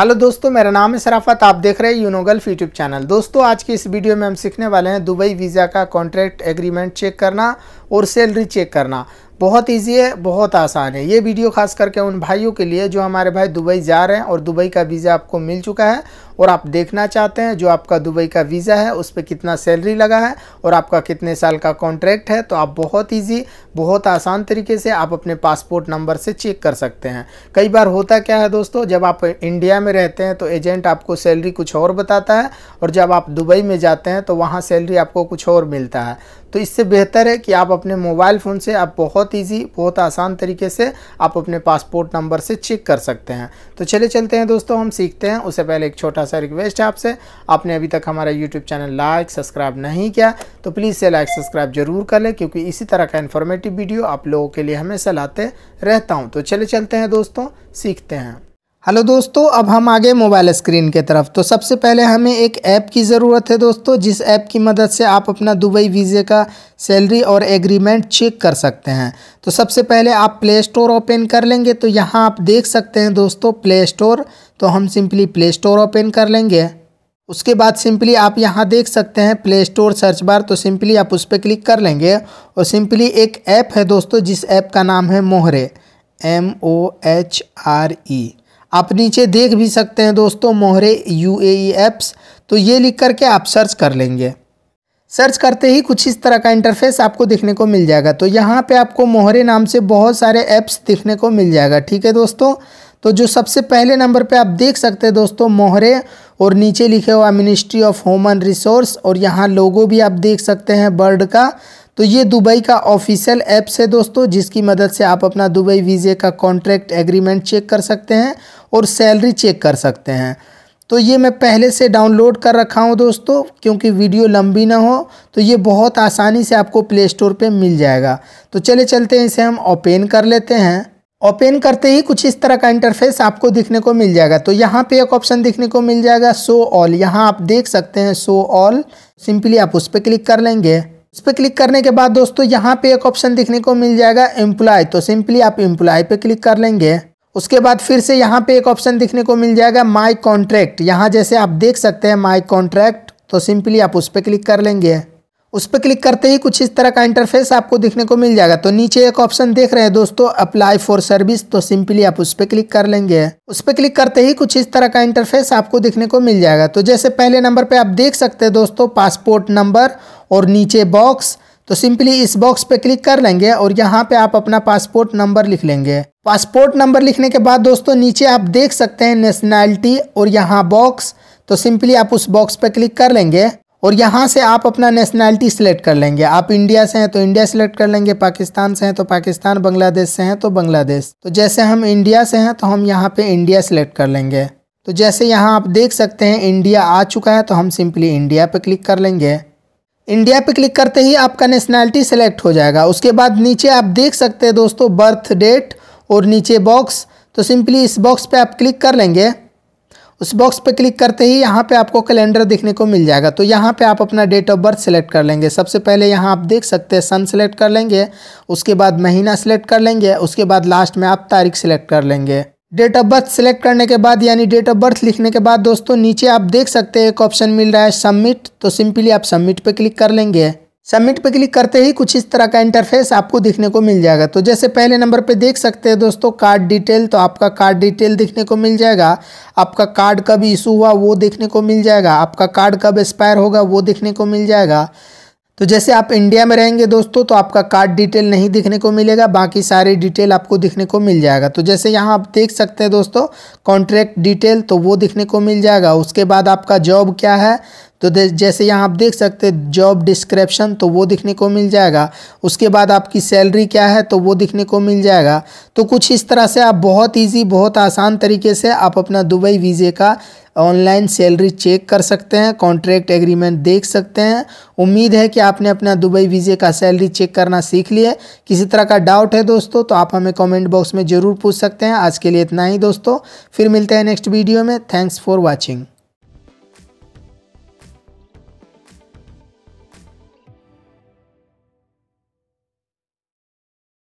hello दोस्तों मेरा नाम है सराफत आप देख रहे हैं यूनोगल्फ यूट्यूब चैनल दोस्तों आज की इस वीडियो में हम सीखने वाले हैं दुबई वीज़ा का कॉन्ट्रैक्ट एग्रीमेंट चेक करना और सैलरी चेक करना बहुत इजी है बहुत आसान है ये वीडियो खास करके उन भाइयों के लिए जो हमारे भाई दुबई जा रहे हैं और दुबई का वीज़ा आपको मिल चुका है और आप देखना चाहते हैं जो आपका दुबई का वीज़ा है उस पर कितना सैलरी लगा है और आपका कितने साल का कॉन्ट्रैक्ट है तो आप बहुत ईजी बहुत आसान तरीके से आप अपने पासपोर्ट नंबर से चेक कर सकते हैं कई बार होता क्या है दोस्तों जब आप इंडिया में रहते हैं तो एजेंट आपको सैलरी कुछ और बताता है और जब आप दुबई में जाते हैं तो वहाँ सैलरी आपको कुछ और मिलता है तो इससे बेहतर है कि आप अपने मोबाइल फ़ोन से आप बहुत ईजी बहुत आसान तरीके से आप अपने पासपोर्ट नंबर से चेक कर सकते हैं तो चले चलते हैं दोस्तों हम सीखते हैं उससे पहले एक छोटा सा रिक्वेस्ट है आपसे आपने अभी तक हमारा यूट्यूब चैनल लाइक सब्सक्राइब नहीं किया तो प्लीज़ से लाइक सब्सक्राइब जरूर कर लें क्योंकि इसी तरह का इन्फॉर्मेटिव वीडियो आप लोगों के लिए हमेशा लाते रहता हूँ तो चले चलते हैं दोस्तों सीखते हैं हेलो दोस्तों अब हम आगे मोबाइल स्क्रीन के तरफ तो सबसे पहले हमें एक ऐप की ज़रूरत है दोस्तों जिस ऐप की मदद से आप अपना दुबई वीज़े का सैलरी और एग्रीमेंट चेक कर सकते हैं तो सबसे पहले आप प्ले स्टोर ओपन कर लेंगे तो यहाँ आप देख सकते हैं दोस्तों प्ले स्टोर तो हम सिंपली प्ले स्टोर ओपन कर लेंगे उसके बाद सिंपली आप यहाँ देख सकते हैं प्ले स्टोर सर्च बार तो सिंपली आप उस पर क्लिक कर लेंगे और सिंपली एक ऐप है दोस्तों जिस ऐप का नाम है Mohre M O H R E आप नीचे देख भी सकते हैं दोस्तों मोहरे यू एप्स तो ये लिख करके आप सर्च कर लेंगे सर्च करते ही कुछ इस तरह का इंटरफेस आपको दिखने को मिल जाएगा तो यहाँ पे आपको मोहरे नाम से बहुत सारे ऐप्स दिखने को मिल जाएगा ठीक है दोस्तों तो जो सबसे पहले नंबर पे आप देख सकते हैं दोस्तों मोहरे और नीचे लिखे हुआ मिनिस्ट्री ऑफ ह्यूमन रिसोर्स और यहाँ लोगो भी आप देख सकते हैं बर्ड का तो ये दुबई का ऑफिशियल ऐप्स है दोस्तों जिसकी मदद से आप अपना दुबई वीज़े का कॉन्ट्रैक्ट एग्रीमेंट चेक कर सकते हैं और सैलरी चेक कर सकते हैं तो ये मैं पहले से डाउनलोड कर रखा हूँ दोस्तों क्योंकि वीडियो लंबी ना हो तो ये बहुत आसानी से आपको प्ले स्टोर पर मिल जाएगा तो चले चलते हैं इसे हम ओपन कर लेते हैं ओपन करते ही कुछ इस तरह का इंटरफेस आपको दिखने को मिल जाएगा तो यहाँ पे एक ऑप्शन दिखने को मिल जाएगा शो ऑल यहाँ आप देख सकते हैं शो ऑल सिंपली आप उस पर क्लिक कर लेंगे उस पर क्लिक करने के बाद दोस्तों यहाँ पे एक ऑप्शन दिखने को मिल जाएगा एम्प्लॉय तो सिंपली आप एम्प्लॉय पे क्लिक कर लेंगे उसके बाद फिर से यहाँ पे एक ऑप्शन दिखने को मिल जाएगा माई कॉन्ट्रैक्ट यहाँ जैसे आप देख सकते हैं माई कॉन्ट्रैक्ट तो सिंपली आप उस पर क्लिक कर लेंगे उस पर क्लिक करते ही कुछ इस तरह का इंटरफेस आपको दिखने को मिल जाएगा तो नीचे एक ऑप्शन देख रहे हैं दोस्तों अप्लाई फॉर सर्विस तो सिंपली आप उस पर क्लिक कर लेंगे उस पर क्लिक करते ही कुछ इस तरह का इंटरफेस आपको दिखने को मिल जाएगा तो जैसे पहले नंबर पे आप देख सकते हैं दोस्तों पासपोर्ट नंबर और नीचे बॉक्स तो सिंपली इस बॉक्स पे क्लिक कर लेंगे और यहाँ पे आप अपना पासपोर्ट नंबर लिख लेंगे पासपोर्ट नंबर लिखने के बाद दोस्तों नीचे आप देख सकते हैं नेशनैलिटी और यहाँ बॉक्स तो सिंपली आप उस बॉक्स पे क्लिक कर लेंगे और यहाँ से आप अपना नेशनैलिटी सिलेक्ट कर लेंगे आप इंडिया से हैं तो इंडिया सेलेक्ट कर लेंगे पाकिस्तान से हैं तो पाकिस्तान बांग्लादेश से हैं तो बांग्लादेश तो जैसे हम इंडिया से हैं तो हम यहाँ पे इंडिया सेलेक्ट कर लेंगे तो जैसे यहाँ आप देख सकते हैं इंडिया आ चुका है तो हम सिंपली इंडिया पर क्लिक कर लेंगे इंडिया पर क्लिक करते ही आपका नेशनैलिटी सेलेक्ट हो जाएगा उसके बाद नीचे आप देख सकते हैं दोस्तों बर्थ डेट और नीचे बॉक्स तो सिंपली इस बॉक्स पर आप क्लिक कर लेंगे उस बॉक्स पर क्लिक करते ही यहाँ पे आपको कैलेंडर देखने को मिल जाएगा तो यहाँ पे आप अपना डेट ऑफ बर्थ सेलेक्ट कर लेंगे सबसे पहले यहाँ आप देख सकते हैं सन सेलेक्ट कर लेंगे उसके बाद महीना सेलेक्ट कर लेंगे उसके बाद लास्ट में आप तारीख सेलेक्ट कर लेंगे डेट ऑफ बर्थ सेलेक्ट करने के बाद यानी डेट ऑफ बर्थ लिखने के बाद दोस्तों नीचे आप देख सकते हैं एक ऑप्शन मिल रहा है सबमिट तो सिंपली आप सबमिट पर क्लिक कर लेंगे सबमिट पर क्लिक करते ही कुछ इस तरह का इंटरफेस आपको दिखने को मिल जाएगा तो जैसे पहले नंबर पे देख सकते हैं दोस्तों कार्ड डिटेल तो आपका कार्ड डिटेल देखने को मिल जाएगा आपका कार्ड कब इशू हुआ वो देखने को मिल जाएगा आपका कार्ड कब एक्सपायर होगा वो देखने को मिल जाएगा तो जैसे आप इंडिया में रहेंगे दोस्तों तो आपका कार्ड डिटेल नहीं दिखने को मिलेगा बाकी सारे डिटेल आपको दिखने को मिल जाएगा तो जैसे यहाँ आप देख सकते हैं दोस्तों कॉन्ट्रैक्ट डिटेल तो वो दिखने को मिल जाएगा उसके बाद आपका जॉब क्या है तो जैसे यहाँ आप देख सकते हैं जॉब डिस्क्रिप्शन तो वो दिखने को मिल जाएगा उसके बाद आपकी सैलरी क्या है तो वो दिखने को मिल जाएगा तो कुछ इस तरह से आप बहुत इजी बहुत आसान तरीके से आप अपना दुबई वीज़े का ऑनलाइन सैलरी चेक कर सकते हैं कॉन्ट्रैक्ट एग्रीमेंट देख सकते हैं उम्मीद है कि आपने अपना दुबई वीज़े का सैलरी चेक करना सीख लिया किसी तरह का डाउट है दोस्तों तो आप हमें कमेंट बॉक्स में ज़रूर पूछ सकते हैं आज के लिए इतना ही दोस्तों फिर मिलते हैं नेक्स्ट वीडियो में थैंक्स फॉर वॉचिंग